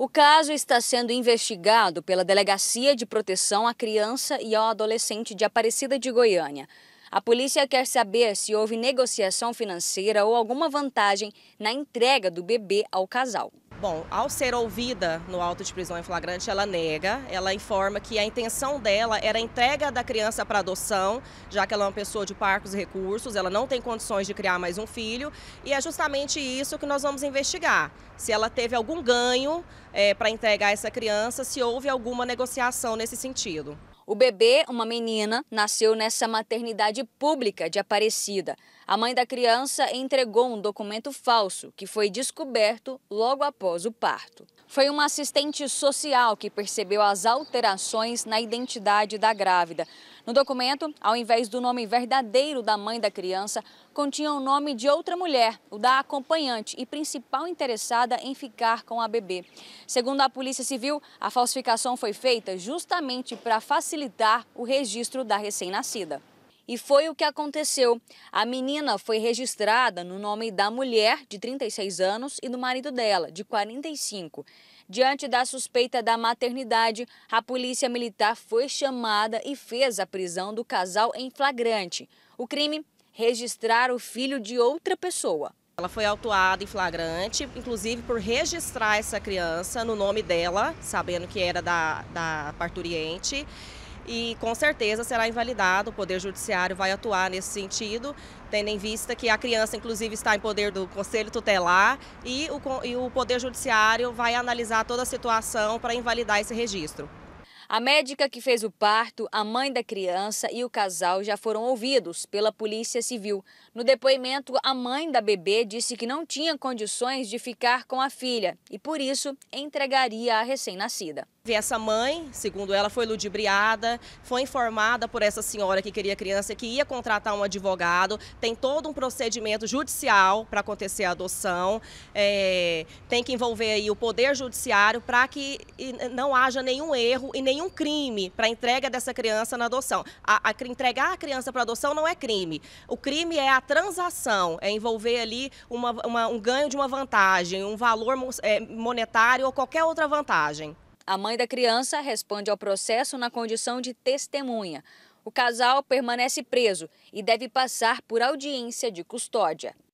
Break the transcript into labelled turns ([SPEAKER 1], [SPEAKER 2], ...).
[SPEAKER 1] O caso está sendo investigado pela Delegacia de Proteção à Criança e ao Adolescente de Aparecida de Goiânia. A polícia quer saber se houve negociação financeira ou alguma vantagem na entrega do bebê ao casal.
[SPEAKER 2] Bom, ao ser ouvida no auto de prisão em flagrante, ela nega, ela informa que a intenção dela era a entrega da criança para adoção, já que ela é uma pessoa de parcos recursos, ela não tem condições de criar mais um filho, e é justamente isso que nós vamos investigar. Se ela teve algum ganho é, eh, para entregar essa criança, se houve alguma negociação nesse sentido. O bebê,
[SPEAKER 1] uma menina, nasceu nessa maternidade pública de Aparecida. A mãe da criança entregou um documento falso que foi descoberto logo após o parto. Foi uma assistente social que percebeu as alterações na identidade da grávida. No documento, ao invés do nome verdadeiro da mãe da criança, continha o nome de outra mulher, o da acompanhante e principal interessada em ficar com a bebê. Segundo a Polícia Civil, a falsificação foi feita justamente para facilitar facilitar o registro da recém-nascida. E foi o que aconteceu. A menina foi registrada no nome da mulher, de 36 anos, e do marido dela, de 45. Diante da suspeita da maternidade, a polícia militar foi chamada e fez
[SPEAKER 2] a prisão do
[SPEAKER 1] casal em flagrante. O crime: registrar o filho de outra
[SPEAKER 2] pessoa. Ela foi autuada em flagrante, inclusive por registrar essa criança no nome dela, sabendo que era da, da parturiente e com certeza será invalidado. O Poder Judiciário vai atuar nesse sentido, tendo em vista que a criança, inclusive, está em poder do Conselho Tutelar e o, e o Poder Judiciário vai analisar toda a situação para invalidar esse registro. A médica que fez o parto, a mãe
[SPEAKER 1] da criança e o casal já foram ouvidos pela Polícia Civil. No depoimento, a mãe da bebê disse que não tinha condições de ficar com a filha e, por isso,
[SPEAKER 2] entregaria a recém-nascida essa mãe, segundo ela, foi ludibriada, foi informada por essa senhora que queria criança que ia contratar um advogado, tem todo um procedimento judicial para acontecer a adoção, é, tem que envolver aí o poder judiciário para que não haja nenhum erro e nenhum crime para a entrega dessa criança na adoção. A, a, entregar a criança para adoção não é crime. O crime é a transação, é envolver ali uma, uma, um ganho de uma vantagem, um valor é, monetário ou qualquer outra vantagem. A mãe da criança responde ao processo na condição de testemunha.
[SPEAKER 1] O casal permanece preso e deve passar por audiência de custódia.